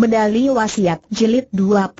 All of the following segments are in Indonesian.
Medali Wasiat Jilid 24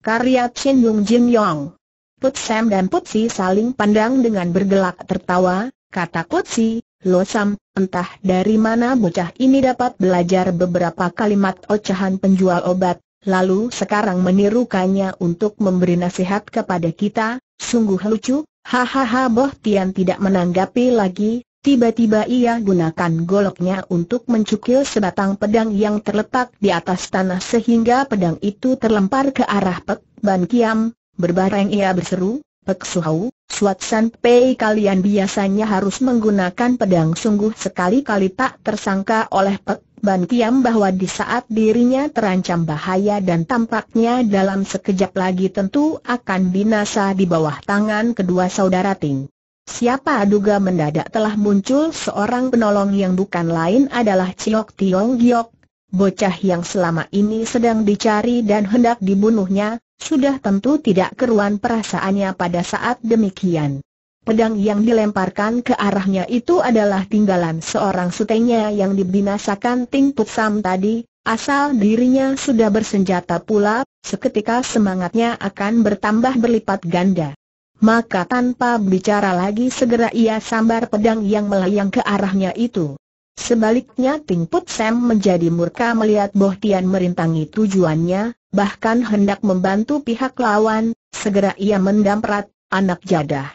Karya Chen Yung Jin Yong Put Sam dan Put Si saling pandang dengan bergelak tertawa, kata Put Si, Lo Sam, entah dari mana bocah ini dapat belajar beberapa kalimat ocehan penjual obat, lalu sekarang menirukannya untuk memberi nasihat kepada kita, sungguh lucu, hahaha Boh Tian tidak menanggapi lagi, Tiba-tiba ia gunakan goloknya untuk mencukil sebatang pedang yang terletak di atas tanah sehingga pedang itu terlempar ke arah Pek Ban Kiam. Berbareng ia berseru, Pek Suhau, Suat San Pei kalian biasanya harus menggunakan pedang sungguh sekali-kali tak tersangka oleh Pek Ban Kiam bahwa di saat dirinya terancam bahaya dan tampaknya dalam sekejap lagi tentu akan binasa di bawah tangan kedua saudara Ting. Siapa duga mendadak telah muncul seorang penolong yang bukan lain adalah Ciok Tiong Giok, bocah yang selama ini sedang dicari dan hendak dibunuhnya, sudah tentu tidak keruan perasaannya pada saat demikian. Pedang yang dilemparkan ke arahnya itu adalah tinggalan seorang sutenya yang dibinasakan Ting Put Sam tadi, asal dirinya sudah bersenjata pula, seketika semangatnya akan bertambah berlipat ganda maka tanpa bicara lagi segera ia sambar pedang yang melayang ke arahnya itu. Sebaliknya Ting Put Sam menjadi murka melihat Boh Tian merintangi tujuannya, bahkan hendak membantu pihak lawan, segera ia mendamprat, anak jadah.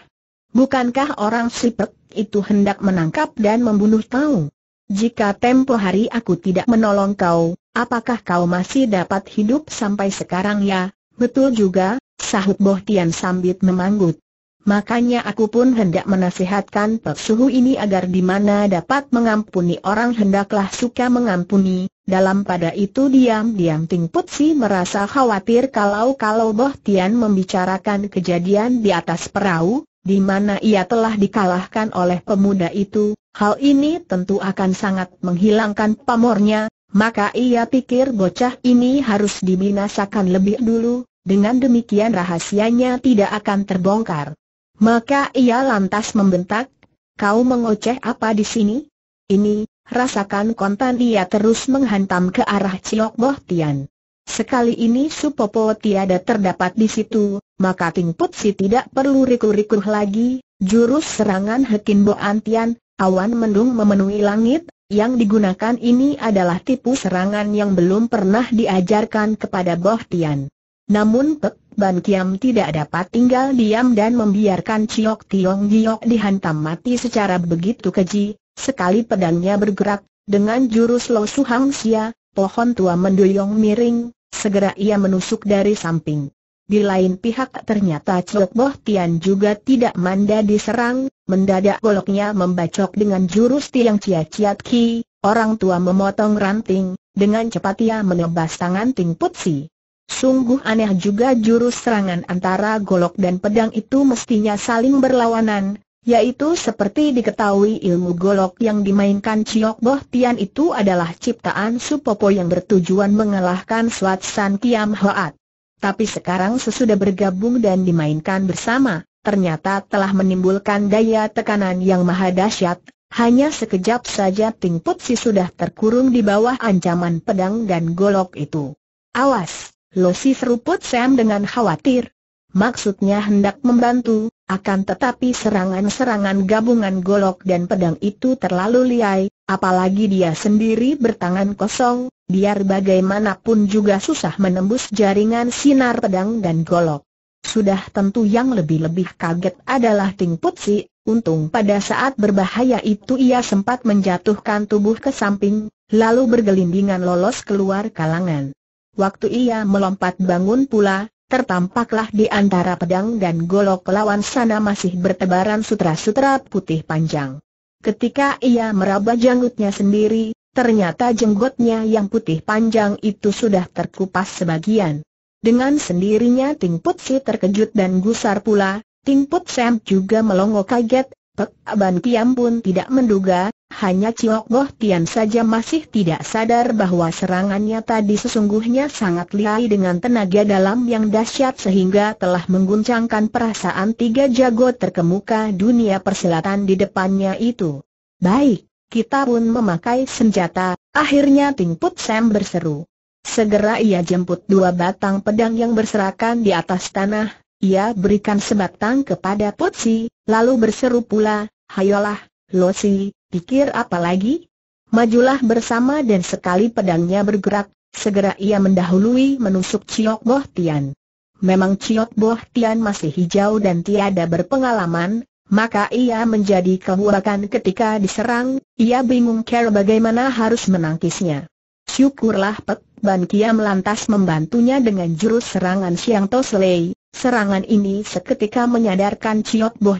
Bukankah orang sipek itu hendak menangkap dan membunuh kau? Jika tempo hari aku tidak menolong kau, apakah kau masih dapat hidup sampai sekarang ya? Betul juga, sahut Boh Tian sambil memanggut. Makanya aku pun hendak menasihatkan Pek Suhu ini agar di mana dapat mengampuni orang hendaklah suka mengampuni. Dalam pada itu diam-diam Ting Put Si merasa khawatir kalau-kalau Boh Tian membicarakan kejadian di atas perahu, di mana ia telah dikalahkan oleh pemuda itu, hal ini tentu akan sangat menghilangkan pamornya, maka ia pikir bocah ini harus dibinasakan lebih dulu, dengan demikian rahasianya tidak akan terbongkar. Maka ia lantas membentak, kau mengoceh apa di sini? Ini, rasakan kontan ia terus menghantam ke arah Ciok Boh Tian. Sekali ini Supopo tiada terdapat di situ, maka Ting Put Si tidak perlu rikul rikuh lagi, jurus serangan Hekin Bo Antian, awan mendung memenuhi langit, yang digunakan ini adalah tipu serangan yang belum pernah diajarkan kepada Boh Tian. Namun Pek Ban Kiam tidak dapat tinggal diam dan membiarkan Ciok Tiong Giok dihantam mati secara begitu keji, sekali pedangnya bergerak, dengan jurus Lo Hang Sia, pohon tua mendoyong miring, segera ia menusuk dari samping. Di lain pihak ternyata Ciok Boh Tian juga tidak manda diserang, mendadak goloknya membacok dengan jurus Tiang Cia Ciat Ki, orang tua memotong ranting, dengan cepat ia menebas tangan Ting Putsi. Sungguh aneh juga jurus serangan antara golok dan pedang itu mestinya saling berlawanan, yaitu seperti diketahui ilmu golok yang dimainkan Chiok Boh Tian itu adalah ciptaan Supopo yang bertujuan mengalahkan Swat San Kiam Hoat. Tapi sekarang sesudah bergabung dan dimainkan bersama, ternyata telah menimbulkan daya tekanan yang maha dahsyat. Hanya sekejap saja Ting Putsi sudah terkurung di bawah ancaman pedang dan golok itu. Awas! Losi seruput Sam dengan khawatir. Maksudnya hendak membantu, akan tetapi serangan-serangan gabungan golok dan pedang itu terlalu liai, apalagi dia sendiri bertangan kosong, biar bagaimanapun juga susah menembus jaringan sinar pedang dan golok. Sudah tentu yang lebih-lebih kaget adalah Ting Putsi, untung pada saat berbahaya itu ia sempat menjatuhkan tubuh ke samping, lalu bergelindingan lolos keluar kalangan. Waktu ia melompat bangun pula, tertampaklah di antara pedang dan golok lawan sana masih bertebaran sutra-sutra putih panjang. Ketika ia meraba janggutnya sendiri, ternyata jenggotnya yang putih panjang itu sudah terkupas sebagian. Dengan sendirinya Ting Putsi terkejut dan gusar pula, Ting Putsi juga melongo kaget, Pek Aban Kiam pun tidak menduga, hanya Ciok Goh Tian saja masih tidak sadar bahwa serangannya tadi sesungguhnya sangat lihai dengan tenaga dalam yang dahsyat sehingga telah mengguncangkan perasaan tiga jago terkemuka dunia persilatan di depannya itu. Baik, kita pun memakai senjata, akhirnya Ting Put Sam berseru. Segera ia jemput dua batang pedang yang berserakan di atas tanah, ia berikan sebatang kepada Potsi, lalu berseru pula, Hayolah, Losi, pikir apa lagi? Majulah bersama dan sekali pedangnya bergerak, segera ia mendahului menusuk Ciok Boh Tian. Memang Ciok Boh Tian masih hijau dan tiada berpengalaman, maka ia menjadi kehuakan ketika diserang, ia bingung cara bagaimana harus menangkisnya. Syukurlah Pek Ban Kia melantas membantunya dengan jurus serangan Siang Toslei. Serangan ini seketika menyadarkan Ciot Boh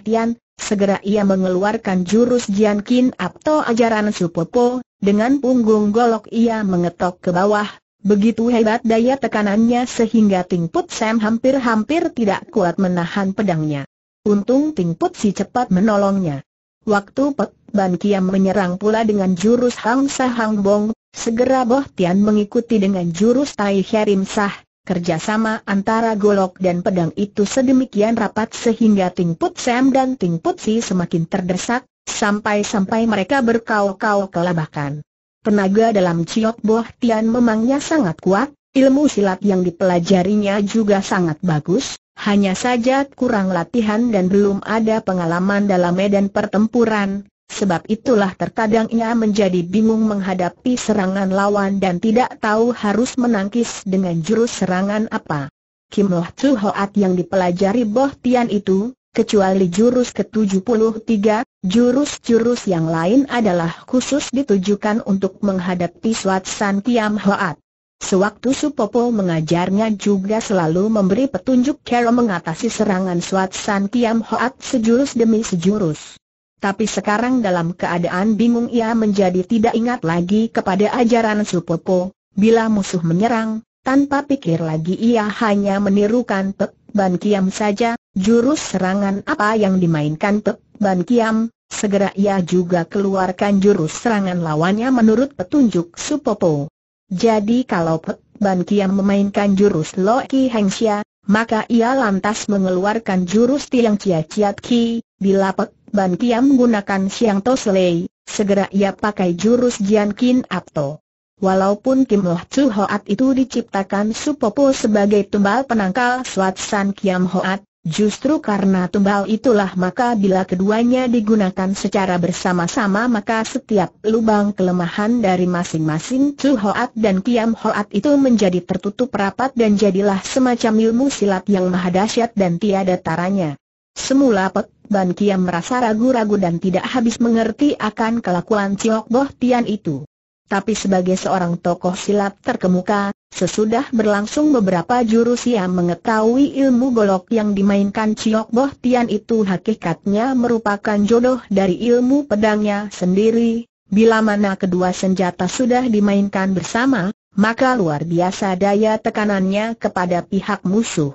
segera ia mengeluarkan jurus Jian Kin atau ajaran Supopo, dengan punggung golok ia mengetok ke bawah, begitu hebat daya tekanannya sehingga Ting Put Sam hampir-hampir tidak kuat menahan pedangnya. Untung Ting Put Si cepat menolongnya. Waktu Pek Ban Kiam menyerang pula dengan jurus Hang Sa Hang Bong, segera Boh mengikuti dengan jurus Tai Herim Sah, Kerjasama antara golok dan pedang itu sedemikian rapat sehingga Ting Put Sam dan Ting Put Si semakin terdesak, sampai-sampai mereka berkau-kau kelabakan. Tenaga dalam Ciok Boh Tian memangnya sangat kuat, ilmu silat yang dipelajarinya juga sangat bagus, hanya saja kurang latihan dan belum ada pengalaman dalam medan pertempuran, Sebab itulah terkadang ia menjadi bingung menghadapi serangan lawan dan tidak tahu harus menangkis dengan jurus serangan apa. Kim Loh Chu Hoat yang dipelajari Boh Tian itu, kecuali jurus ke-73, jurus-jurus yang lain adalah khusus ditujukan untuk menghadapi Swat San Kiam Hoat. Sewaktu Supopo mengajarnya juga selalu memberi petunjuk cara mengatasi serangan Swat San Kiam Hoat sejurus demi sejurus. Tapi sekarang dalam keadaan bingung ia menjadi tidak ingat lagi kepada ajaran Supopo, bila musuh menyerang, tanpa pikir lagi ia hanya menirukan Pek Ban Kiam saja, jurus serangan apa yang dimainkan Pek Ban Kiam, segera ia juga keluarkan jurus serangan lawannya menurut petunjuk Supopo. Jadi kalau Pek Ban Kiam memainkan jurus Lo Ki Hengxia, maka ia lantas mengeluarkan jurus Tiang Chia Ciat Ki, Bila Pek Ban Kiam menggunakan Siang selei, segera ia pakai jurus Jian Kin Apto. Walaupun Kim Loh Chu Hoat itu diciptakan Supopo sebagai tumbal penangkal Swat San Kiam Hoat, justru karena tumbal itulah maka bila keduanya digunakan secara bersama-sama maka setiap lubang kelemahan dari masing-masing Chu Hoat dan Kiam Hoat itu menjadi tertutup rapat dan jadilah semacam ilmu silat yang mahadasyat dan tiada taranya. Semula Pek Ban Kiam merasa ragu-ragu dan tidak habis mengerti akan kelakuan Ciok Boh Tian itu. Tapi sebagai seorang tokoh silat terkemuka, sesudah berlangsung beberapa jurus ia mengetahui ilmu golok yang dimainkan Ciok Boh Tian itu hakikatnya merupakan jodoh dari ilmu pedangnya sendiri. Bila mana kedua senjata sudah dimainkan bersama, maka luar biasa daya tekanannya kepada pihak musuh.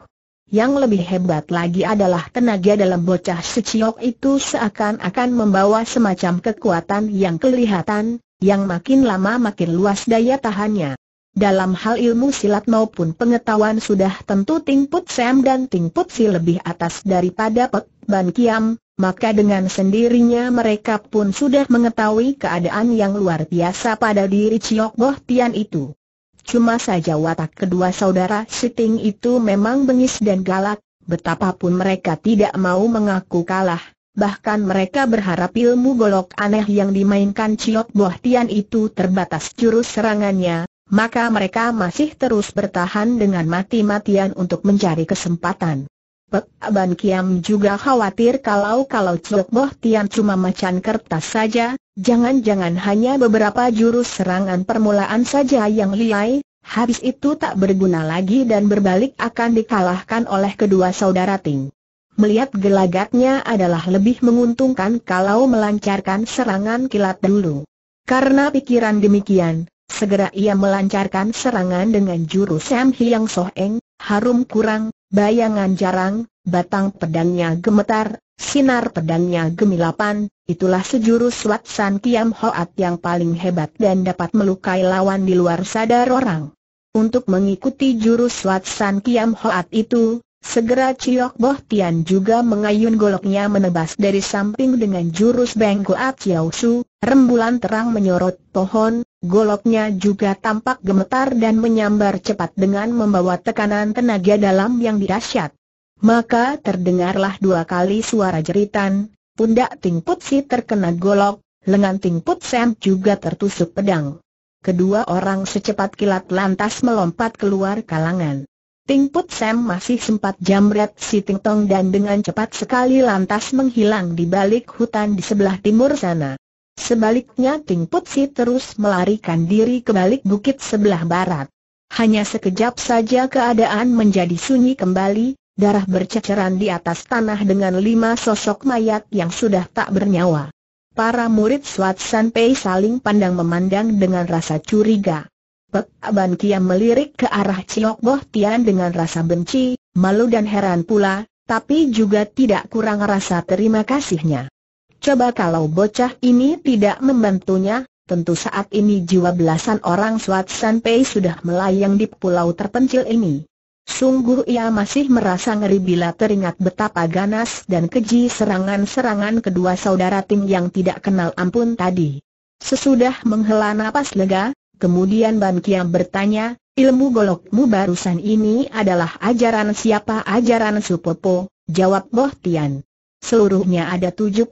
Yang lebih hebat lagi adalah tenaga dalam bocah Suciok itu seakan-akan membawa semacam kekuatan yang kelihatan, yang makin lama makin luas daya tahannya. Dalam hal ilmu silat maupun pengetahuan sudah tentu Ting Put Sam dan Ting Put Si lebih atas daripada Pek Ban Kiam, maka dengan sendirinya mereka pun sudah mengetahui keadaan yang luar biasa pada diri Chiok Boh Tian itu. Cuma saja watak kedua saudara Siting itu memang bengis dan galak, betapapun mereka tidak mau mengaku kalah. Bahkan mereka berharap ilmu golok aneh yang dimainkan Ciok Boh Tian itu terbatas jurus serangannya, maka mereka masih terus bertahan dengan mati-matian untuk mencari kesempatan. Pek Aban Kiam juga khawatir kalau-kalau Ciok Boh Tian cuma macan kertas saja, Jangan-jangan hanya beberapa jurus serangan permulaan saja yang liai, habis itu tak berguna lagi dan berbalik akan dikalahkan oleh kedua saudara Ting. Melihat gelagatnya adalah lebih menguntungkan kalau melancarkan serangan kilat dulu. Karena pikiran demikian, segera ia melancarkan serangan dengan jurus Sam Hiang Soeng, harum kurang, bayangan jarang, batang pedangnya gemetar, Sinar pedangnya gemilapan, itulah sejurus san Kiam Hoat yang paling hebat dan dapat melukai lawan di luar sadar orang. Untuk mengikuti jurus san Kiam Hoat itu, segera Ciok Boh Tian juga mengayun goloknya menebas dari samping dengan jurus Beng Goat Yau Su, rembulan terang menyorot pohon, goloknya juga tampak gemetar dan menyambar cepat dengan membawa tekanan tenaga dalam yang dirasyat. Maka terdengarlah dua kali suara jeritan, pundak Ting Put terkena golok, lengan Ting Put Sam juga tertusuk pedang. Kedua orang secepat kilat lantas melompat keluar kalangan. Ting Put Sam masih sempat jamret si Ting Tong dan dengan cepat sekali lantas menghilang di balik hutan di sebelah timur sana. Sebaliknya Ting Put Si terus melarikan diri ke balik bukit sebelah barat. Hanya sekejap saja keadaan menjadi sunyi kembali, darah berceceran di atas tanah dengan lima sosok mayat yang sudah tak bernyawa. Para murid Swat San Pei saling pandang memandang dengan rasa curiga. Pek Aban Kiam melirik ke arah Ciok Boh Tian dengan rasa benci, malu dan heran pula, tapi juga tidak kurang rasa terima kasihnya. Coba kalau bocah ini tidak membantunya, Tentu saat ini jiwa belasan orang Swat San Pei sudah melayang di pulau terpencil ini. Sungguh ia masih merasa ngeri bila teringat betapa ganas dan keji serangan-serangan kedua saudara ting yang tidak kenal ampun tadi. Sesudah menghela napas lega, kemudian Ban Kiam bertanya, ilmu golokmu barusan ini adalah ajaran siapa ajaran Supopo, jawab Boh Tian. Seluruhnya ada 73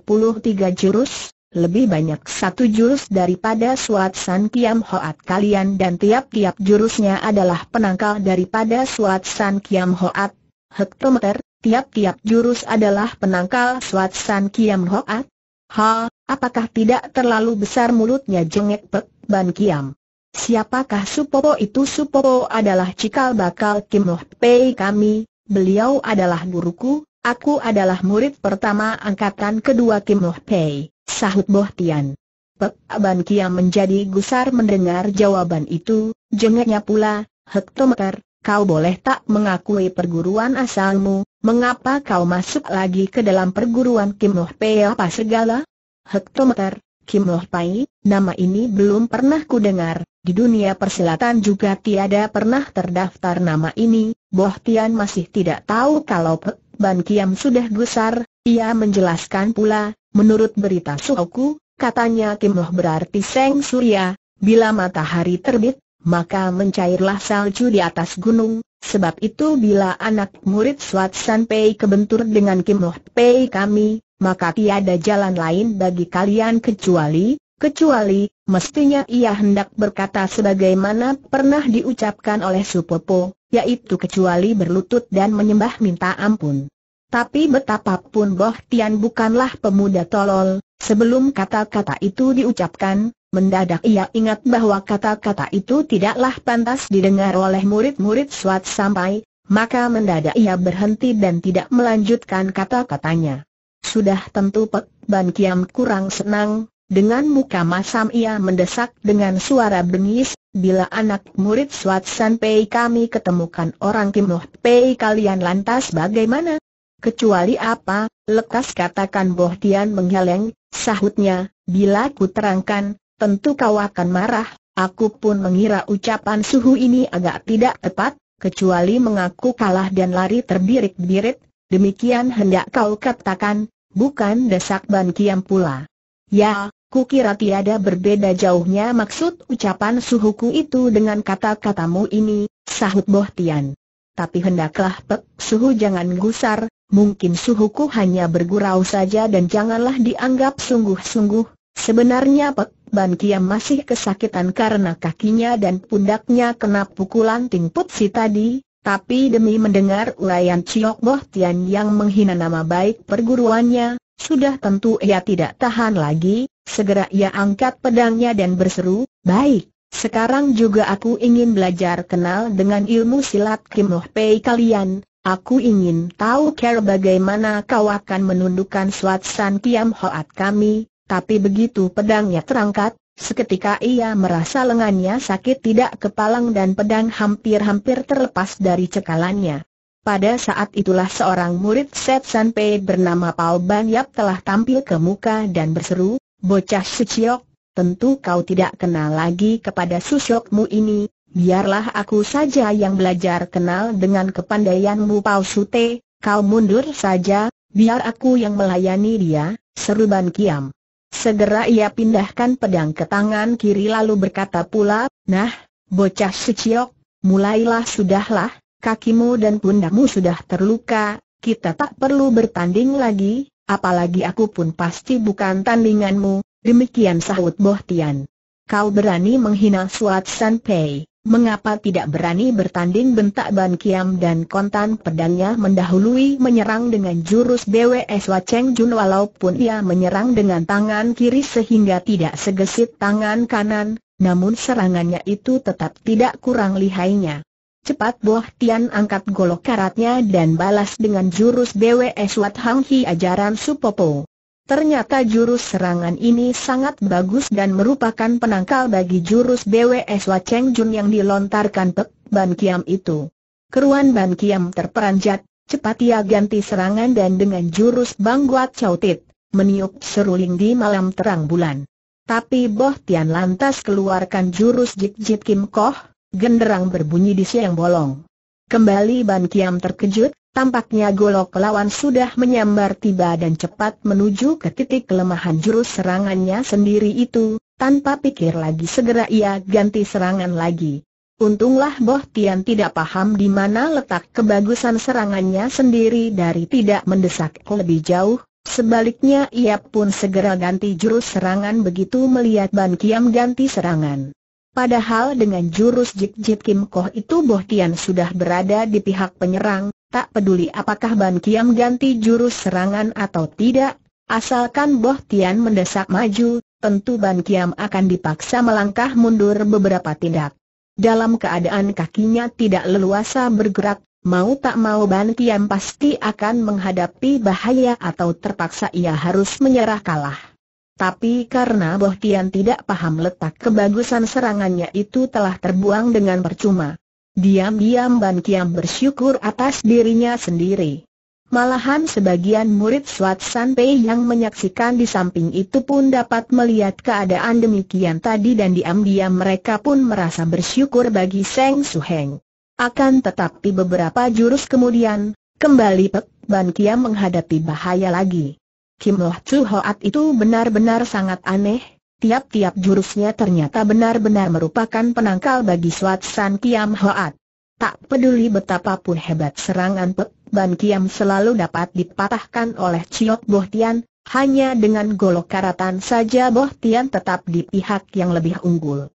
jurus, lebih banyak satu jurus daripada Suat San Kiam Hoat kalian dan tiap-tiap jurusnya adalah penangkal daripada Suat San Kiam Hoat. Hektometer, tiap-tiap jurus adalah penangkal Suat San Kiam Hoat. Ha, apakah tidak terlalu besar mulutnya jengek Pek Ban Kiam? Siapakah Supopo itu? Supopo adalah cikal bakal Kim Hoh Pei kami, beliau adalah guruku, Aku adalah murid pertama angkatan kedua Kim Loh Pei, sahut Boh Tian. Pek Aban Kiam menjadi gusar mendengar jawaban itu, jengahnya pula, Hektometer, kau boleh tak mengakui perguruan asalmu, mengapa kau masuk lagi ke dalam perguruan Kim Loh Pei apa segala? Hektometer, Kim Loh Pei, nama ini belum pernah kudengar, di dunia persilatan juga tiada pernah terdaftar nama ini, Boh Tian masih tidak tahu kalau Pek Ban Kiam sudah gusar, ia menjelaskan pula, menurut berita suku, katanya Kim Loh berarti Seng Surya, bila matahari terbit, maka mencairlah salju di atas gunung, sebab itu bila anak murid Suat San Pei kebentur dengan Kim Loh Pei kami, maka tiada jalan lain bagi kalian kecuali, kecuali, mestinya ia hendak berkata sebagaimana pernah diucapkan oleh Supopo, yaitu kecuali berlutut dan menyembah minta ampun. Tapi betapapun Boh Tian bukanlah pemuda tolol, sebelum kata-kata itu diucapkan, mendadak ia ingat bahwa kata-kata itu tidaklah pantas didengar oleh murid-murid swat sampai, maka mendadak ia berhenti dan tidak melanjutkan kata-katanya. Sudah tentu Pek Ban Kiam kurang senang, dengan muka masam ia mendesak dengan suara bengis, bila anak murid Swat San Pei kami ketemukan orang Kim Noh Pei kalian lantas bagaimana? Kecuali apa, lekas katakan Boh Tian menghaleng, sahutnya, bila ku terangkan, tentu kau akan marah, aku pun mengira ucapan suhu ini agak tidak tepat, kecuali mengaku kalah dan lari terbirit-birit, demikian hendak kau katakan, bukan desak Ban Kiam pula. Ya, kukira tiada berbeda jauhnya maksud ucapan suhuku itu dengan kata-katamu ini, sahut Boh Tian. Tapi hendaklah Pek Suhu jangan gusar, mungkin suhuku hanya bergurau saja dan janganlah dianggap sungguh-sungguh. Sebenarnya Pek Ban Kiam masih kesakitan karena kakinya dan pundaknya kena pukulan Ting Put Si tadi, tapi demi mendengar ulayan Ciok Boh Tian yang menghina nama baik perguruannya, sudah tentu ia tidak tahan lagi, segera ia angkat pedangnya dan berseru, baik, sekarang juga aku ingin belajar kenal dengan ilmu silat Kim Loh Pei kalian, aku ingin tahu cara bagaimana kau akan menundukkan swat San Kiam Hoat kami, tapi begitu pedangnya terangkat, seketika ia merasa lengannya sakit tidak kepalang dan pedang hampir-hampir terlepas dari cekalannya. Pada saat itulah seorang murid Set San Pei bernama Paul Ban telah tampil ke muka dan berseru, Bocah Suciok, tentu kau tidak kenal lagi kepada Susiokmu ini, biarlah aku saja yang belajar kenal dengan kepandaianmu Pao Sute, kau mundur saja, biar aku yang melayani dia, seru Ban Kiam. Segera ia pindahkan pedang ke tangan kiri lalu berkata pula, Nah, bocah Suciok, mulailah sudahlah, kakimu dan pundamu sudah terluka, kita tak perlu bertanding lagi, apalagi aku pun pasti bukan tandinganmu, demikian sahut Tian. Kau berani menghina Suat San Pei, mengapa tidak berani bertanding bentak Ban Kiam dan kontan pedangnya mendahului menyerang dengan jurus BWS Waceng Jun walaupun ia menyerang dengan tangan kiri sehingga tidak segesit tangan kanan, namun serangannya itu tetap tidak kurang lihainya. Cepat Boh Tian angkat golok karatnya dan balas dengan jurus BWS Wat Hang Hi ajaran Supopo. Ternyata jurus serangan ini sangat bagus dan merupakan penangkal bagi jurus BWS Wat Cheng Jun yang dilontarkan Pek Ban Kiam itu. Keruan Ban Kiam terperanjat, cepat ia ganti serangan dan dengan jurus Bang Guat Chautit, meniup seruling di malam terang bulan. Tapi Boh Tian lantas keluarkan jurus Jik Jit Kim Koh, Genderang berbunyi di siang bolong. Kembali Ban Kiam terkejut, tampaknya golok lawan sudah menyambar tiba dan cepat menuju ke titik kelemahan jurus serangannya sendiri itu, tanpa pikir lagi segera ia ganti serangan lagi. Untunglah Boh Tian tidak paham di mana letak kebagusan serangannya sendiri dari tidak mendesak lebih jauh, sebaliknya ia pun segera ganti jurus serangan begitu melihat Ban Kiam ganti serangan. Padahal dengan jurus Jip-Jip Kim Koh itu Boh Tian sudah berada di pihak penyerang, tak peduli apakah Ban Kiam ganti jurus serangan atau tidak, asalkan Boh Tian mendesak maju, tentu Ban Kiam akan dipaksa melangkah mundur beberapa tindak. Dalam keadaan kakinya tidak leluasa bergerak, mau tak mau Ban Kiam pasti akan menghadapi bahaya atau terpaksa ia harus menyerah kalah. Tapi karena Boh Tian tidak paham letak kebagusan serangannya itu telah terbuang dengan percuma. Diam-diam Ban Kiam bersyukur atas dirinya sendiri. Malahan sebagian murid Swat Sanpei yang menyaksikan di samping itu pun dapat melihat keadaan demikian tadi dan diam-diam mereka pun merasa bersyukur bagi Seng Heng. Akan tetapi beberapa jurus kemudian, kembali Pek Ban Kiam menghadapi bahaya lagi. Kim Loh Chu Hoat itu benar-benar sangat aneh, tiap-tiap jurusnya ternyata benar-benar merupakan penangkal bagi Swat San Kiam Hoat. Tak peduli betapapun hebat serangan Pek Ban Kiam selalu dapat dipatahkan oleh Chiok Boh Tian, hanya dengan golok karatan saja Boh Tian tetap di pihak yang lebih unggul.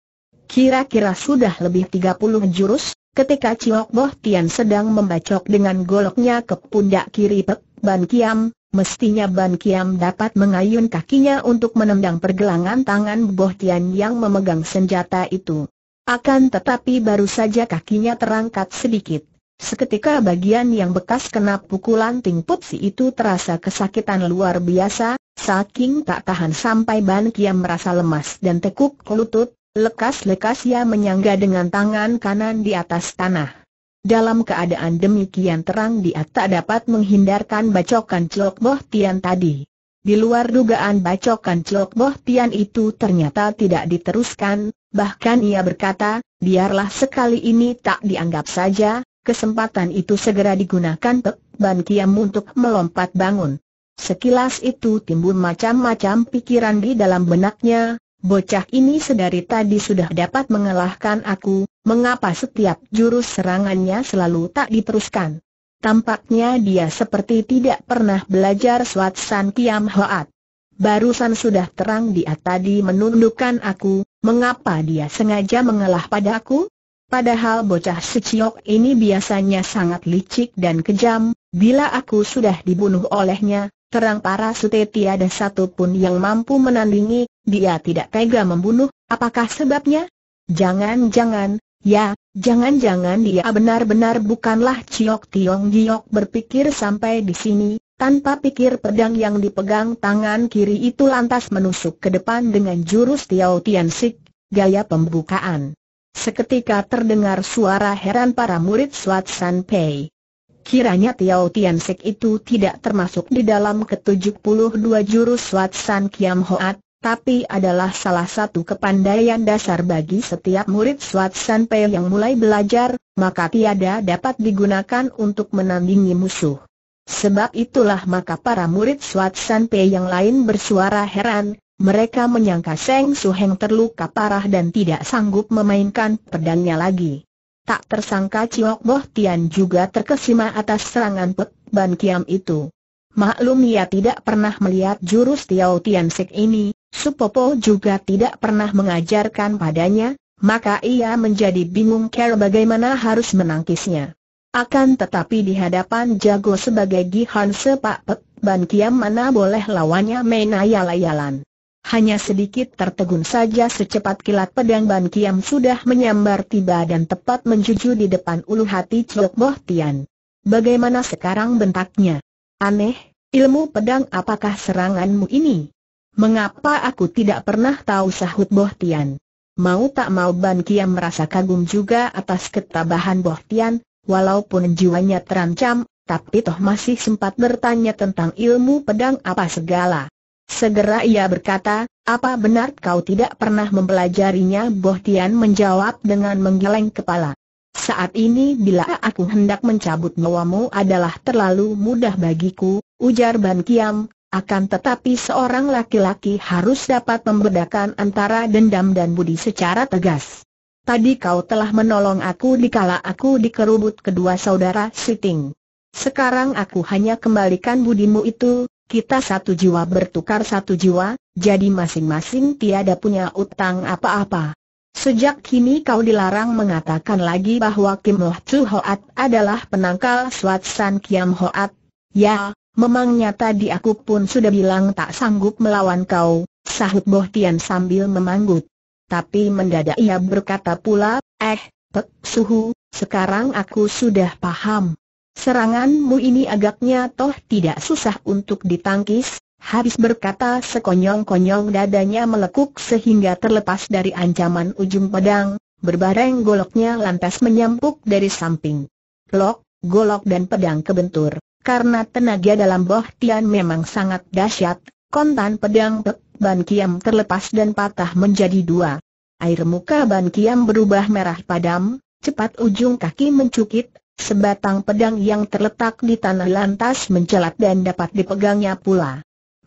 Kira-kira sudah lebih 30 jurus, ketika Chiok Boh Tian sedang membacok dengan goloknya ke pundak kiri Pek Ban Kiam, Mestinya Ban Kiam dapat mengayun kakinya untuk menendang pergelangan tangan Boh Tian yang memegang senjata itu. Akan tetapi baru saja kakinya terangkat sedikit. Seketika bagian yang bekas kena pukulan Ting Putsi itu terasa kesakitan luar biasa, saking tak tahan sampai Ban Kiam merasa lemas dan tekuk lutut, lekas-lekas ia menyangga dengan tangan kanan di atas tanah. Dalam keadaan demikian terang dia tak dapat menghindarkan bacokan Clok Boh Tian tadi. Di luar dugaan bacokan Clok Boh Tian itu ternyata tidak diteruskan, bahkan ia berkata, biarlah sekali ini tak dianggap saja, kesempatan itu segera digunakan Pek Ban Kiam untuk melompat bangun. Sekilas itu timbul macam-macam pikiran di dalam benaknya, Bocah ini sedari tadi sudah dapat mengalahkan aku, mengapa setiap jurus serangannya selalu tak diteruskan? Tampaknya dia seperti tidak pernah belajar Suat San Kiam Hoat. Barusan sudah terang dia tadi menundukkan aku, mengapa dia sengaja mengalah padaku? Padahal bocah Seciok ini biasanya sangat licik dan kejam, bila aku sudah dibunuh olehnya, terang para sute tiada pun yang mampu menandingi dia tidak tega membunuh, apakah sebabnya? Jangan-jangan, ya, jangan-jangan dia benar-benar bukanlah Ciok Tiong Giok berpikir sampai di sini, tanpa pikir pedang yang dipegang tangan kiri itu lantas menusuk ke depan dengan jurus Tiao Tian Sik, gaya pembukaan. Seketika terdengar suara heran para murid Suat San Pei. Kiranya Tiao Tian Sik itu tidak termasuk di dalam ke-72 jurus Suat San Kiam Hoat, tapi adalah salah satu kepandaian dasar bagi setiap murid San Sanpei yang mulai belajar, maka tiada dapat digunakan untuk menandingi musuh. Sebab itulah maka para murid San Sanpei yang lain bersuara heran, mereka menyangka Seng Suheng terluka parah dan tidak sanggup memainkan pedangnya lagi. Tak tersangka Ciok Boh Tian juga terkesima atas serangan Pek Ban Kiam itu. Maklum ia tidak pernah melihat jurus Tiao Tian Sik ini, Supopo juga tidak pernah mengajarkan padanya, maka ia menjadi bingung cara bagaimana harus menangkisnya. Akan tetapi di hadapan jago sebagai Gihan Sepak Pek Ban Kiam mana boleh lawannya main ayal-ayalan. Hanya sedikit tertegun saja secepat kilat pedang Ban Kiam sudah menyambar tiba dan tepat menjuju di depan ulu hati Chok Boh Tian. Bagaimana sekarang bentaknya? Aneh, ilmu pedang apakah seranganmu ini? Mengapa aku tidak pernah tahu sahut Bohtian? Mau tak mau Ban Kiam merasa kagum juga atas ketabahan Bohtian, walaupun jiwanya terancam, tapi toh masih sempat bertanya tentang ilmu pedang apa segala. Segera ia berkata, apa benar kau tidak pernah mempelajarinya? Bohtian menjawab dengan menggeleng kepala. Saat ini bila aku hendak mencabut nyawamu adalah terlalu mudah bagiku, ujar Ban Kiam, akan tetapi seorang laki-laki harus dapat membedakan antara dendam dan budi secara tegas. Tadi kau telah menolong aku dikala aku dikerubut kedua saudara Siting. Sekarang aku hanya kembalikan budimu itu, kita satu jiwa bertukar satu jiwa, jadi masing-masing tiada punya utang apa-apa. Sejak kini kau dilarang mengatakan lagi bahwa Kim Loh Chu Hoat adalah penangkal Swat San Kiam Hoat. Ya, memangnya tadi aku pun sudah bilang tak sanggup melawan kau, sahut Boh Tian sambil memanggut. Tapi mendadak ia berkata pula, eh, Pek Suhu, sekarang aku sudah paham. Seranganmu ini agaknya toh tidak susah untuk ditangkis, Habis berkata sekonyong-konyong dadanya melekuk sehingga terlepas dari ancaman ujung pedang, berbareng goloknya lantas menyampuk dari samping. Lok, golok dan pedang kebentur, karena tenaga dalam Boh Tian memang sangat dahsyat, kontan pedang Pek Ban Kiam terlepas dan patah menjadi dua. Air muka Ban Kiam berubah merah padam, cepat ujung kaki mencukit, sebatang pedang yang terletak di tanah lantas mencelat dan dapat dipegangnya pula.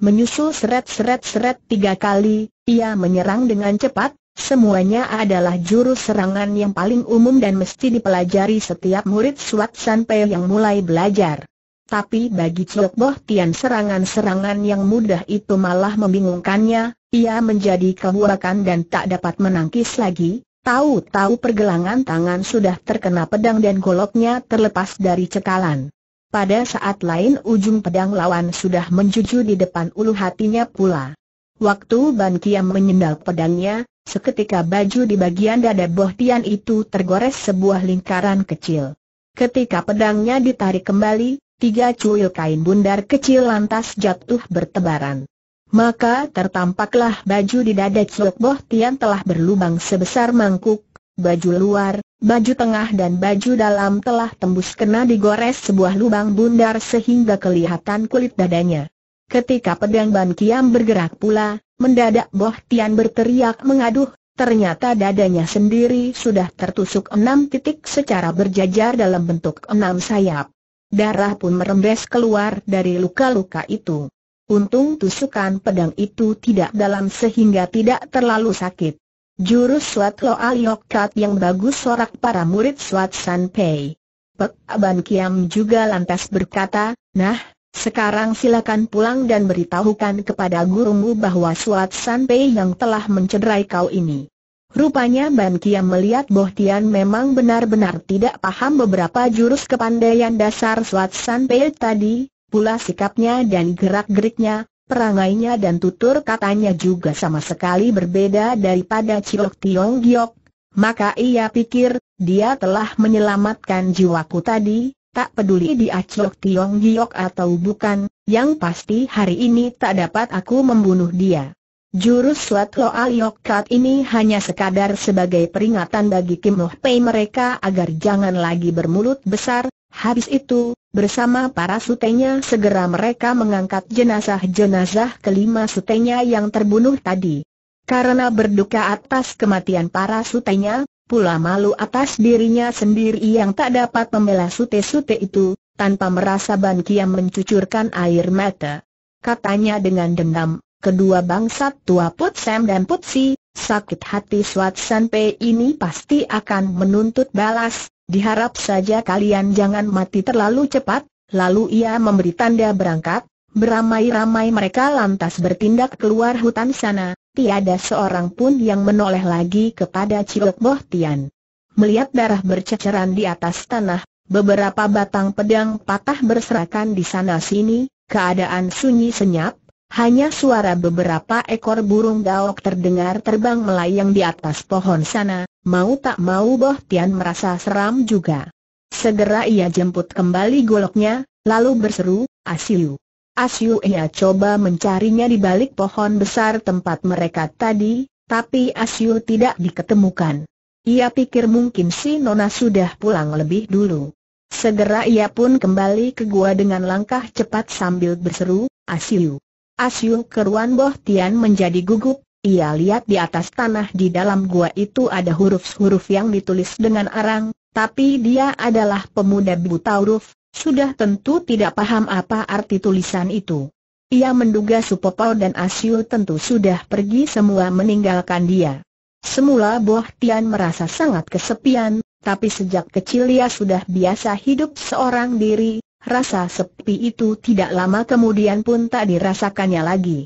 Menyusul seret-seret-seret tiga kali, ia menyerang dengan cepat, semuanya adalah jurus serangan yang paling umum dan mesti dipelajari setiap murid Suat Sanpei yang mulai belajar. Tapi bagi Chok Boh Tian serangan-serangan yang mudah itu malah membingungkannya, ia menjadi kehuakan dan tak dapat menangkis lagi, Tahu-tahu pergelangan tangan sudah terkena pedang dan goloknya terlepas dari cekalan. Pada saat lain ujung pedang lawan sudah menjuju di depan ulu hatinya pula. Waktu Ban Kiam menyendal pedangnya, seketika baju di bagian dada Boh Tian itu tergores sebuah lingkaran kecil. Ketika pedangnya ditarik kembali, tiga cuil kain bundar kecil lantas jatuh bertebaran. Maka tertampaklah baju di dada Cuk Boh Tian telah berlubang sebesar mangkuk, baju luar, Baju tengah dan baju dalam telah tembus kena digores sebuah lubang bundar sehingga kelihatan kulit dadanya. Ketika pedang Ban Kiam bergerak pula, mendadak Boh Tian berteriak mengaduh, ternyata dadanya sendiri sudah tertusuk enam titik secara berjajar dalam bentuk enam sayap. Darah pun merembes keluar dari luka-luka itu. Untung tusukan pedang itu tidak dalam sehingga tidak terlalu sakit. Jurus Swat lo aliokat yang bagus sorak para murid Swat San Pei. Pek Aban Kiam juga lantas berkata, Nah, sekarang silakan pulang dan beritahukan kepada gurumu bahwa Swat San Pei yang telah mencederai kau ini. Rupanya Ban Kiam melihat Boh Tian memang benar-benar tidak paham beberapa jurus kepandaian dasar Swat San Pei tadi, pula sikapnya dan gerak-geriknya, perangainya dan tutur katanya juga sama sekali berbeda daripada Cilok Tiong Giok. Maka ia pikir, dia telah menyelamatkan jiwaku tadi, tak peduli dia Cilok Tiong Giok atau bukan, yang pasti hari ini tak dapat aku membunuh dia. Jurus Swat al Yok Kat ini hanya sekadar sebagai peringatan bagi Kim Loh Pei mereka agar jangan lagi bermulut besar, habis itu, Bersama para sutenya segera mereka mengangkat jenazah-jenazah kelima sutenya yang terbunuh tadi. Karena berduka atas kematian para sutenya, pula malu atas dirinya sendiri yang tak dapat membela sute-sute itu, tanpa merasa Ban Kiam mencucurkan air mata. Katanya dengan dendam, kedua bangsat tua Put Sam dan Put Si, sakit hati Swat San Pei ini pasti akan menuntut balas, Diharap saja kalian jangan mati terlalu cepat, lalu ia memberi tanda berangkat, beramai-ramai mereka lantas bertindak keluar hutan sana, tiada seorang pun yang menoleh lagi kepada Cilok Boh Tian. Melihat darah berceceran di atas tanah, beberapa batang pedang patah berserakan di sana-sini, keadaan sunyi senyap, hanya suara beberapa ekor burung gaok terdengar terbang melayang di atas pohon sana, mau tak mau Boh Tian merasa seram juga. Segera ia jemput kembali goloknya, lalu berseru, Asyu. Asyu ia coba mencarinya di balik pohon besar tempat mereka tadi, tapi Asyu tidak diketemukan. Ia pikir mungkin si Nona sudah pulang lebih dulu. Segera ia pun kembali ke gua dengan langkah cepat sambil berseru, Asyu. Asyung keruan Boh Tian menjadi gugup, ia lihat di atas tanah di dalam gua itu ada huruf-huruf yang ditulis dengan arang, tapi dia adalah pemuda buta huruf, sudah tentu tidak paham apa arti tulisan itu. Ia menduga Supopau dan Asyu tentu sudah pergi semua meninggalkan dia. Semula Boh Tian merasa sangat kesepian, tapi sejak kecil ia sudah biasa hidup seorang diri, Rasa sepi itu tidak lama kemudian pun tak dirasakannya lagi.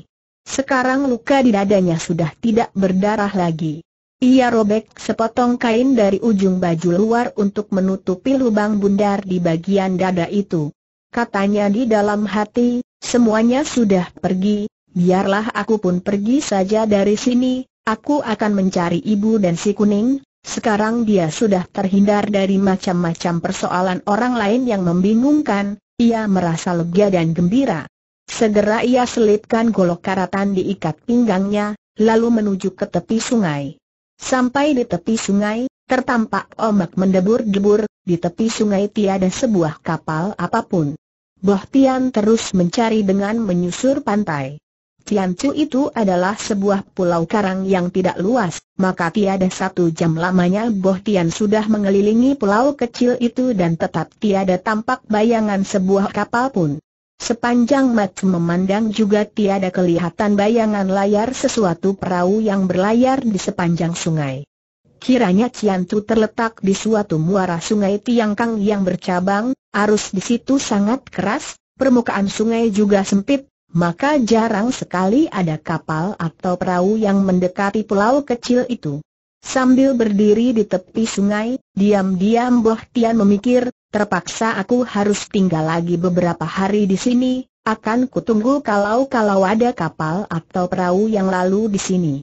Sekarang luka di dadanya sudah tidak berdarah lagi. Ia robek sepotong kain dari ujung baju luar untuk menutupi lubang bundar di bagian dada itu. Katanya di dalam hati, semuanya sudah pergi, biarlah aku pun pergi saja dari sini, aku akan mencari ibu dan si kuning, sekarang dia sudah terhindar dari macam-macam persoalan orang lain yang membingungkan, ia merasa lega dan gembira. Segera ia selipkan golok karatan di ikat pinggangnya, lalu menuju ke tepi sungai. Sampai di tepi sungai, tertampak ombak mendebur-debur, di tepi sungai tiada sebuah kapal apapun. Boh Tian terus mencari dengan menyusur pantai. Ciancu itu adalah sebuah pulau karang yang tidak luas, maka tiada satu jam lamanya Boh Tian sudah mengelilingi pulau kecil itu dan tetap tiada tampak bayangan sebuah kapal pun. Sepanjang mata memandang juga tiada kelihatan bayangan layar sesuatu perahu yang berlayar di sepanjang sungai. Kiranya Ciancu terletak di suatu muara sungai Tiangkang yang bercabang, arus di situ sangat keras, permukaan sungai juga sempit, maka jarang sekali ada kapal atau perahu yang mendekati pulau kecil itu. Sambil berdiri di tepi sungai, diam-diam Boh Tian memikir, terpaksa aku harus tinggal lagi beberapa hari di sini, akan kutunggu kalau-kalau ada kapal atau perahu yang lalu di sini.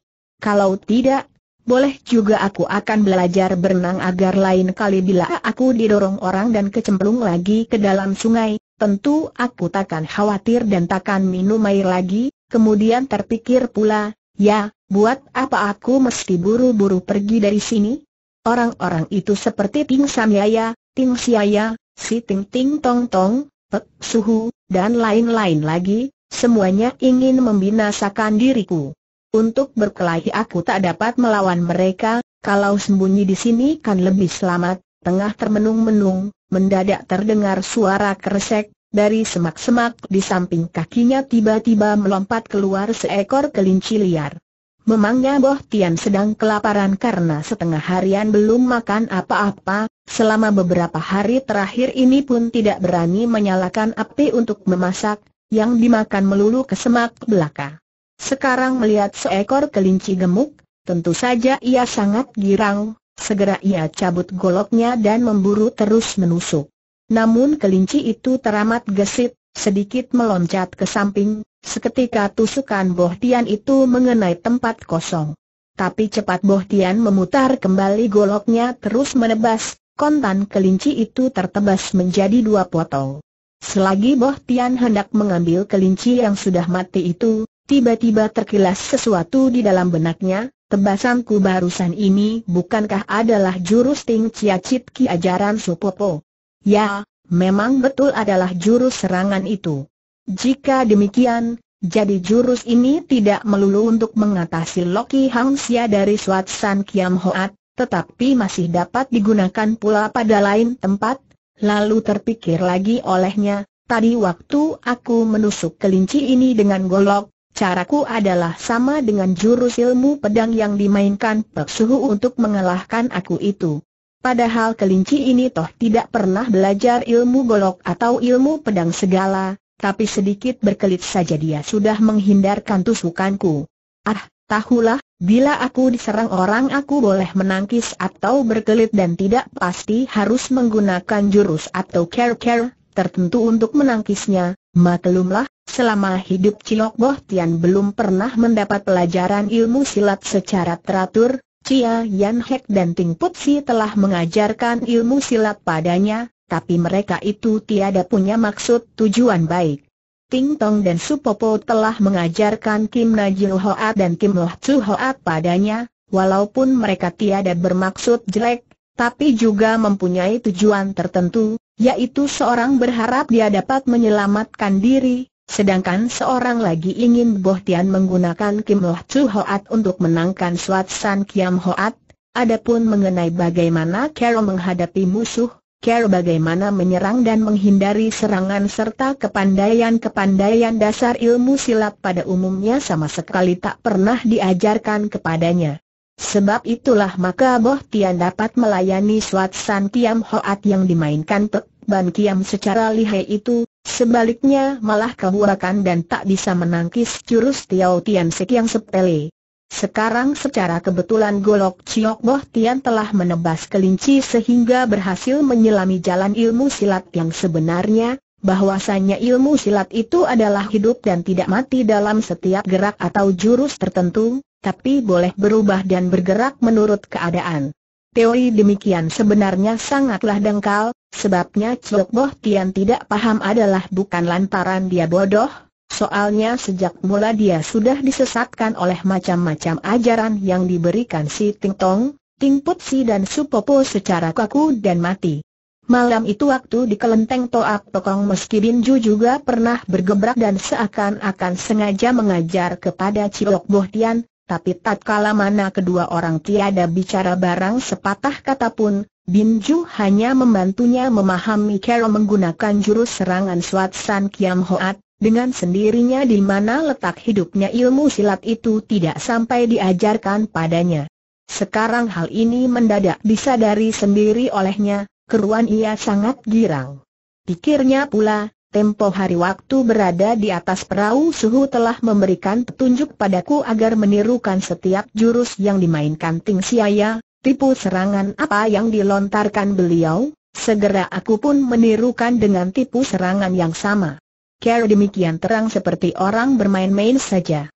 Kalau tidak, boleh juga aku akan belajar berenang agar lain kali bila aku didorong orang dan kecemplung lagi ke dalam sungai, tentu aku takkan khawatir dan takkan minum air lagi, kemudian terpikir pula, ya, buat apa aku mesti buru-buru pergi dari sini? Orang-orang itu seperti Ting Samyaya, Ting Siaya, Si Ting Ting Tong Tong, Pek Suhu, dan lain-lain lagi, semuanya ingin membinasakan diriku. Untuk berkelahi aku tak dapat melawan mereka, kalau sembunyi di sini kan lebih selamat, tengah termenung-menung, mendadak terdengar suara keresek. Dari semak-semak di samping kakinya tiba-tiba melompat keluar seekor kelinci liar. Memangnya Boh Tian sedang kelaparan karena setengah harian belum makan apa-apa, selama beberapa hari terakhir ini pun tidak berani menyalakan api untuk memasak, yang dimakan melulu ke semak belaka. Sekarang melihat seekor kelinci gemuk, tentu saja ia sangat girang, segera ia cabut goloknya dan memburu terus menusuk. Namun kelinci itu teramat gesit, sedikit meloncat ke samping, seketika tusukan Bohtian itu mengenai tempat kosong. Tapi cepat Bohtian memutar kembali goloknya terus menebas, kontan kelinci itu tertebas menjadi dua potong. Selagi Bohtian hendak mengambil kelinci yang sudah mati itu, tiba-tiba terkilas sesuatu di dalam benaknya, tebasanku barusan ini bukankah adalah jurus Ting Chia Chit Ki ajaran Supopo. Ya, memang betul adalah jurus serangan itu. Jika demikian, jadi jurus ini tidak melulu untuk mengatasi Loki Hang dari Swat San Kiam Hoat, tetapi masih dapat digunakan pula pada lain tempat. Lalu terpikir lagi olehnya, tadi waktu aku menusuk kelinci ini dengan golok, caraku adalah sama dengan jurus ilmu pedang yang dimainkan Pek Suhu untuk mengalahkan aku itu. Padahal kelinci ini toh tidak pernah belajar ilmu golok atau ilmu pedang segala, tapi sedikit berkelit saja dia sudah menghindarkan tusukanku. Ah, tahulah, bila aku diserang orang aku boleh menangkis atau berkelit dan tidak pasti harus menggunakan jurus atau care-care tertentu untuk menangkisnya, maklumlah, selama hidup Cilok Boh Tian belum pernah mendapat pelajaran ilmu silat secara teratur, Cia Yan Hek dan Ting Put telah mengajarkan ilmu silat padanya, tapi mereka itu tiada punya maksud tujuan baik. Ting Tong dan Supopo telah mengajarkan Kim Najil Hoat dan Kim Loh Chu Hoat padanya, walaupun mereka tiada bermaksud jelek, tapi juga mempunyai tujuan tertentu, yaitu seorang berharap dia dapat menyelamatkan diri, Sedangkan seorang lagi ingin Boh Tian menggunakan Kim Loh Chu Hoat untuk menangkan Suat San Kiam Hoat. Adapun mengenai bagaimana Carol menghadapi musuh, Kero bagaimana menyerang dan menghindari serangan serta kepandaian-kepandaian dasar ilmu silat pada umumnya sama sekali tak pernah diajarkan kepadanya. Sebab itulah maka Boh Tian dapat melayani Suat San Kiam Hoat yang dimainkan Pek Ban Kiam secara lihai itu, Sebaliknya malah kehurakan dan tak bisa menangkis jurus Tiao Tian Sek yang sepele. Sekarang secara kebetulan Golok Chiok Boh Tian telah menebas kelinci sehingga berhasil menyelami jalan ilmu silat yang sebenarnya, bahwasannya ilmu silat itu adalah hidup dan tidak mati dalam setiap gerak atau jurus tertentu, tapi boleh berubah dan bergerak menurut keadaan. Teori demikian sebenarnya sangatlah dangkal, sebabnya Cilok Boh Tian tidak paham adalah bukan lantaran dia bodoh, soalnya sejak mula dia sudah disesatkan oleh macam-macam ajaran yang diberikan si Ting Tong, Ting Put Si dan Supopo secara kaku dan mati. Malam itu waktu di kelenteng Toak Tokong meski Binju juga pernah bergebrak dan seakan-akan sengaja mengajar kepada Cilok Boh Tian, tapi tatkala mana kedua orang tiada bicara barang sepatah kata pun, Bin Ju hanya membantunya memahami cara menggunakan jurus serangan swat San Kiam Hoat, dengan sendirinya di mana letak hidupnya ilmu silat itu tidak sampai diajarkan padanya. Sekarang hal ini mendadak disadari sendiri olehnya, keruan ia sangat girang. Pikirnya pula, Tempo hari waktu berada di atas perahu suhu telah memberikan petunjuk padaku agar menirukan setiap jurus yang dimainkan Ting Siaya, tipu serangan apa yang dilontarkan beliau, segera aku pun menirukan dengan tipu serangan yang sama. Care demikian terang seperti orang bermain-main saja.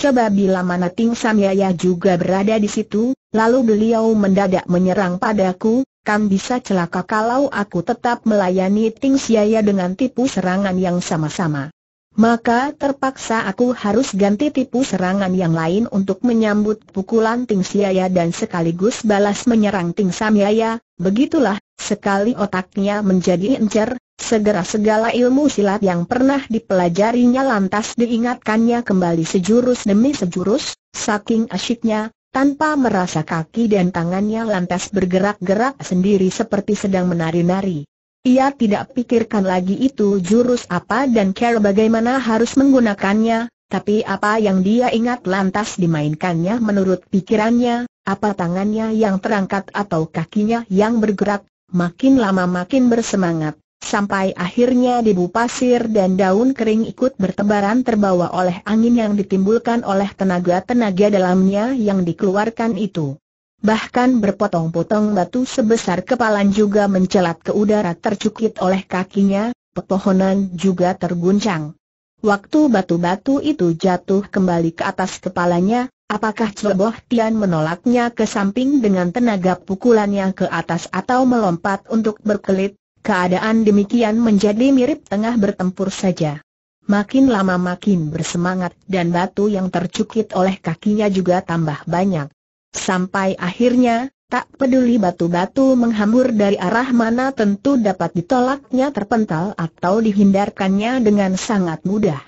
Coba bila mana Ting Samyaya juga berada di situ, lalu beliau mendadak menyerang padaku, Kan bisa celaka kalau aku tetap melayani Ting Siaya dengan tipu serangan yang sama-sama. Maka terpaksa aku harus ganti tipu serangan yang lain untuk menyambut pukulan Ting Siaya dan sekaligus balas menyerang Ting Samyaya, begitulah, sekali otaknya menjadi encer, segera segala ilmu silat yang pernah dipelajarinya lantas diingatkannya kembali sejurus demi sejurus, saking asyiknya, tanpa merasa kaki dan tangannya lantas bergerak-gerak sendiri seperti sedang menari-nari. Ia tidak pikirkan lagi itu jurus apa dan cara bagaimana harus menggunakannya, tapi apa yang dia ingat lantas dimainkannya menurut pikirannya, apa tangannya yang terangkat atau kakinya yang bergerak, makin lama makin bersemangat sampai akhirnya debu pasir dan daun kering ikut bertebaran terbawa oleh angin yang ditimbulkan oleh tenaga-tenaga dalamnya yang dikeluarkan itu. Bahkan berpotong-potong batu sebesar kepalan juga mencelat ke udara tercukit oleh kakinya, pepohonan juga terguncang. Waktu batu-batu itu jatuh kembali ke atas kepalanya, apakah Ceboh Tian menolaknya ke samping dengan tenaga pukulannya ke atas atau melompat untuk berkelit, Keadaan demikian menjadi mirip tengah bertempur saja. Makin lama makin bersemangat dan batu yang tercukit oleh kakinya juga tambah banyak. Sampai akhirnya, tak peduli batu-batu menghambur dari arah mana tentu dapat ditolaknya terpental atau dihindarkannya dengan sangat mudah.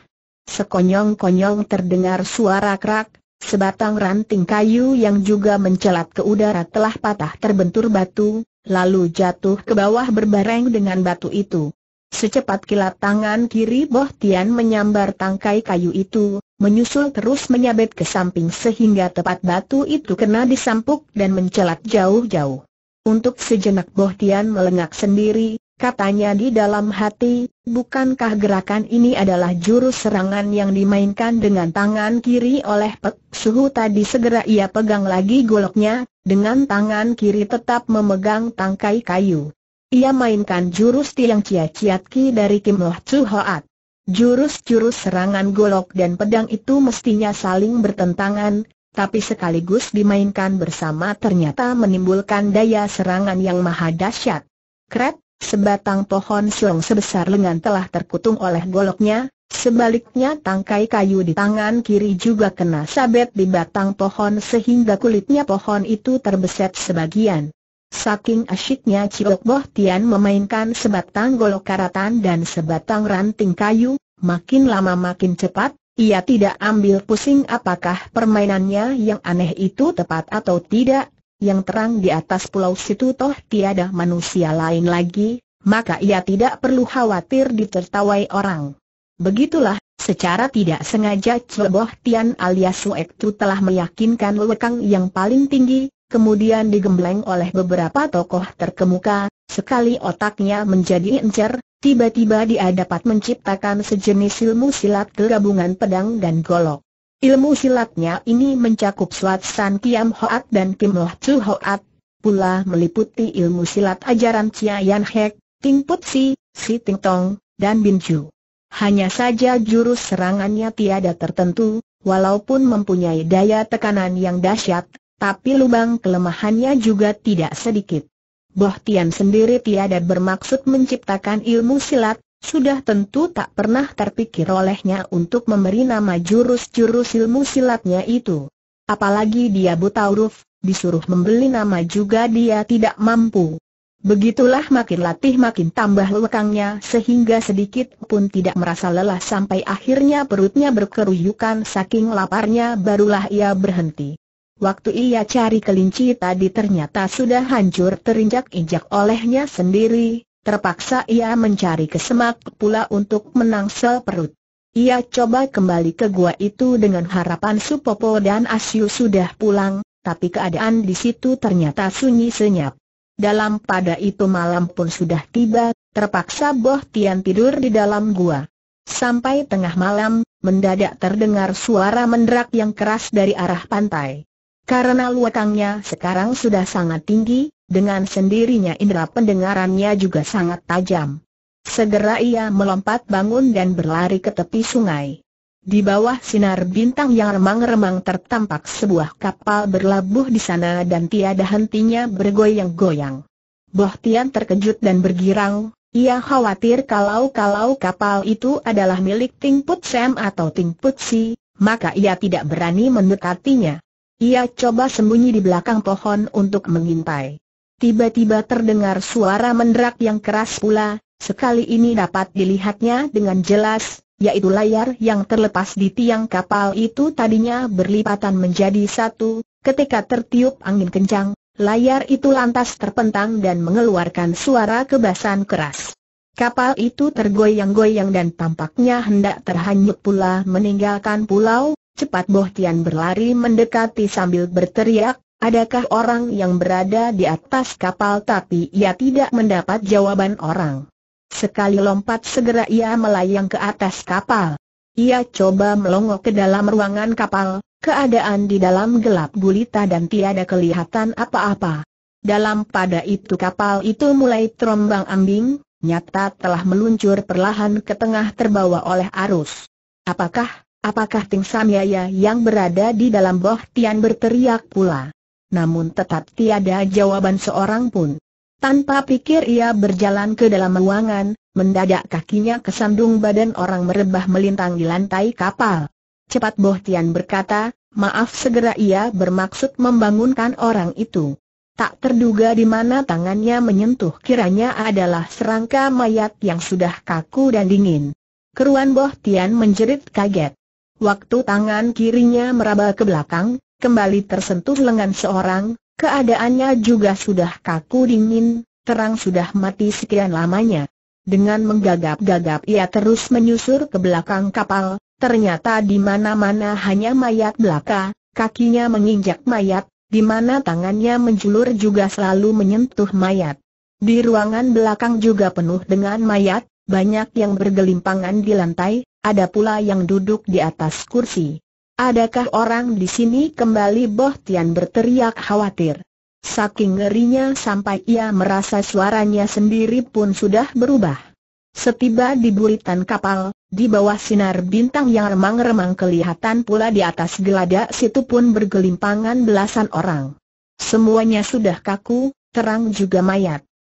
Sekonyong-konyong terdengar suara krak, sebatang ranting kayu yang juga mencelat ke udara telah patah terbentur batu, lalu jatuh ke bawah berbareng dengan batu itu. Secepat kilat tangan kiri Boh Tian menyambar tangkai kayu itu, menyusul terus menyabet ke samping sehingga tepat batu itu kena disampuk dan mencelat jauh-jauh. Untuk sejenak Boh Tian melengak sendiri, Katanya di dalam hati, bukankah gerakan ini adalah jurus serangan yang dimainkan dengan tangan kiri oleh Pek Suhu tadi segera ia pegang lagi goloknya, dengan tangan kiri tetap memegang tangkai kayu. Ia mainkan jurus tiang cia ciat ki dari Kim Loh Chu Hoat. Jurus-jurus serangan golok dan pedang itu mestinya saling bertentangan, tapi sekaligus dimainkan bersama ternyata menimbulkan daya serangan yang maha dahsyat. Kret, Sebatang pohon siung sebesar lengan telah terkutung oleh goloknya, sebaliknya tangkai kayu di tangan kiri juga kena sabet di batang pohon sehingga kulitnya pohon itu terbeset sebagian. Saking asyiknya Ciok Boh Tian memainkan sebatang golok karatan dan sebatang ranting kayu, makin lama makin cepat, ia tidak ambil pusing apakah permainannya yang aneh itu tepat atau tidak, yang terang di atas pulau situ toh tiada manusia lain lagi, maka ia tidak perlu khawatir ditertawai orang. Begitulah, secara tidak sengaja Ceboh Tian alias Suek Tu telah meyakinkan lekang yang paling tinggi, kemudian digembleng oleh beberapa tokoh terkemuka, sekali otaknya menjadi encer, tiba-tiba dia dapat menciptakan sejenis ilmu silat gabungan pedang dan golok. Ilmu silatnya ini mencakup Suat San Kiam Hoat dan Kim Loh Chu Hoat, pula meliputi ilmu silat ajaran Chia Yan Hek, Ting Put Si, Si Ting Tong, dan Bin Chu. Hanya saja jurus serangannya tiada tertentu, walaupun mempunyai daya tekanan yang dahsyat, tapi lubang kelemahannya juga tidak sedikit. Boh Tian sendiri tiada bermaksud menciptakan ilmu silat, sudah tentu tak pernah terpikir olehnya untuk memberi nama jurus-jurus ilmu silatnya itu. Apalagi dia buta huruf, disuruh membeli nama juga dia tidak mampu. Begitulah makin latih makin tambah lekangnya sehingga sedikit pun tidak merasa lelah sampai akhirnya perutnya berkeruyukan saking laparnya barulah ia berhenti. Waktu ia cari kelinci tadi ternyata sudah hancur terinjak-injak olehnya sendiri, terpaksa ia mencari kesemak pula untuk menangsel perut. Ia coba kembali ke gua itu dengan harapan Supopo dan Asyu sudah pulang, tapi keadaan di situ ternyata sunyi senyap. Dalam pada itu malam pun sudah tiba, terpaksa Boh Tian tidur di dalam gua. Sampai tengah malam, mendadak terdengar suara menderak yang keras dari arah pantai. Karena luakangnya sekarang sudah sangat tinggi, dengan sendirinya indera pendengarannya juga sangat tajam. Segera ia melompat bangun dan berlari ke tepi sungai. Di bawah sinar bintang yang remang-remang tertampak sebuah kapal berlabuh di sana dan tiada hentinya bergoyang-goyang. Boh Tian terkejut dan bergirang, ia khawatir kalau-kalau kapal itu adalah milik Ting Put Sam atau Ting Put Si, maka ia tidak berani mendekatinya. Ia coba sembunyi di belakang pohon untuk mengintai. Tiba-tiba terdengar suara menderak yang keras pula, sekali ini dapat dilihatnya dengan jelas, yaitu layar yang terlepas di tiang kapal itu tadinya berlipatan menjadi satu, ketika tertiup angin kencang, layar itu lantas terpentang dan mengeluarkan suara kebasan keras. Kapal itu tergoyang-goyang dan tampaknya hendak terhanyut pula meninggalkan pulau, cepat Boh Tian berlari mendekati sambil berteriak, Adakah orang yang berada di atas kapal tapi ia tidak mendapat jawaban orang? Sekali lompat segera ia melayang ke atas kapal. Ia coba melongo ke dalam ruangan kapal, keadaan di dalam gelap gulita dan tiada kelihatan apa-apa. Dalam pada itu kapal itu mulai terombang ambing, nyata telah meluncur perlahan ke tengah terbawa oleh arus. Apakah, apakah Ting Samyaya yang berada di dalam Tian berteriak pula? namun tetap tiada jawaban seorang pun. Tanpa pikir ia berjalan ke dalam ruangan, mendadak kakinya kesandung badan orang merebah melintang di lantai kapal. Cepat Tian berkata, maaf segera ia bermaksud membangunkan orang itu. Tak terduga di mana tangannya menyentuh kiranya adalah serangka mayat yang sudah kaku dan dingin. Keruan Tian menjerit kaget. Waktu tangan kirinya meraba ke belakang, kembali tersentuh lengan seorang, keadaannya juga sudah kaku dingin, terang sudah mati sekian lamanya. Dengan menggagap-gagap ia terus menyusur ke belakang kapal, ternyata di mana-mana hanya mayat belaka, kakinya menginjak mayat, di mana tangannya menjulur juga selalu menyentuh mayat. Di ruangan belakang juga penuh dengan mayat, banyak yang bergelimpangan di lantai, ada pula yang duduk di atas kursi. Adakah orang di sini kembali Boh Tian berteriak khawatir. Saking ngerinya sampai ia merasa suaranya sendiri pun sudah berubah. Setiba di buritan kapal, di bawah sinar bintang yang remang-remang kelihatan pula di atas geladak situ pun bergelimpangan belasan orang. Semuanya sudah kaku, terang juga mayat.